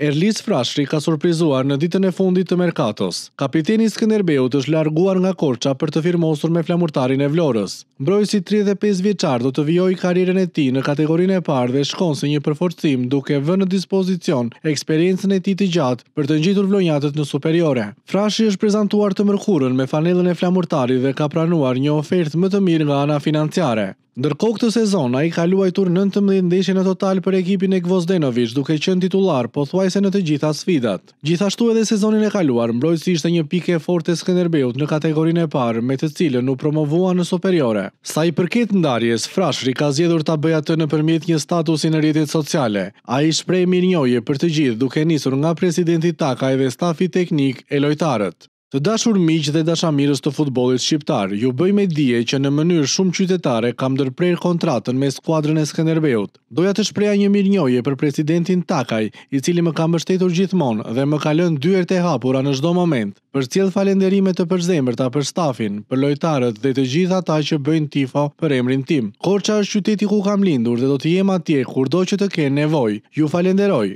Erlis Frashri ka surprizuar në ditën e fundit të Merkatos. Kapiteni Skënderbeut është larguar nga Korça për të firmosur me flamurtarin e Vlorës. Mbrojtësi 35 vjeçar do të vijojë karrierën e tij në kategorinë e parë dhe shkon si një përforcim duke vënë në dispozicion eksperiencën e tij të gjatë për të ngjitur vlonjatët në superiore. Frashri është prezantuar të mërkurën me fanellën e flamurtarit dhe ka pranuar një ofertë më të mirë nga ana financiare. Ndërkohë këtë sezon, a i ka luajtur 19 ndeshje në total për ekipin e Gvozdenovic, duke qënë titular, po thuajse në të gjitha sfidat. Gjithashtu edhe sezonin e kaluar, mbrojtës ishte një pike e fort e Skenderbeut në kategorin e parë, me të cilën u promovua në superiore. Sa i përket ndarjes, Frashri ka zjedhur të bëja të në përmjet një statusi në rritit sociale. A i shprej mirë njoje për të gjithë, duke nisur nga presidenti taka edhe stafi teknik e lojtarët. Të dashur miq dhe dashamirës të futbollit shqiptar, ju bëj me dije që në mënyrë shumë qytetare kam ndërprer kontratën me skuadrën e Skënderbeut. Doja të shpreha një mirënjohje për presidentin Takaj, i cili më ka mbështetur gjithmonë dhe më ka lënë dyert e hapura në çdo moment. Për cilë falënderime të përzemërta për stafin, për lojtarët dhe të gjithë ata që bëjnë tifa për emrin tim. Korça është qyteti ku kam lindur dhe do të jem atje kurdo që të kenë nevojë. Ju falenderoj.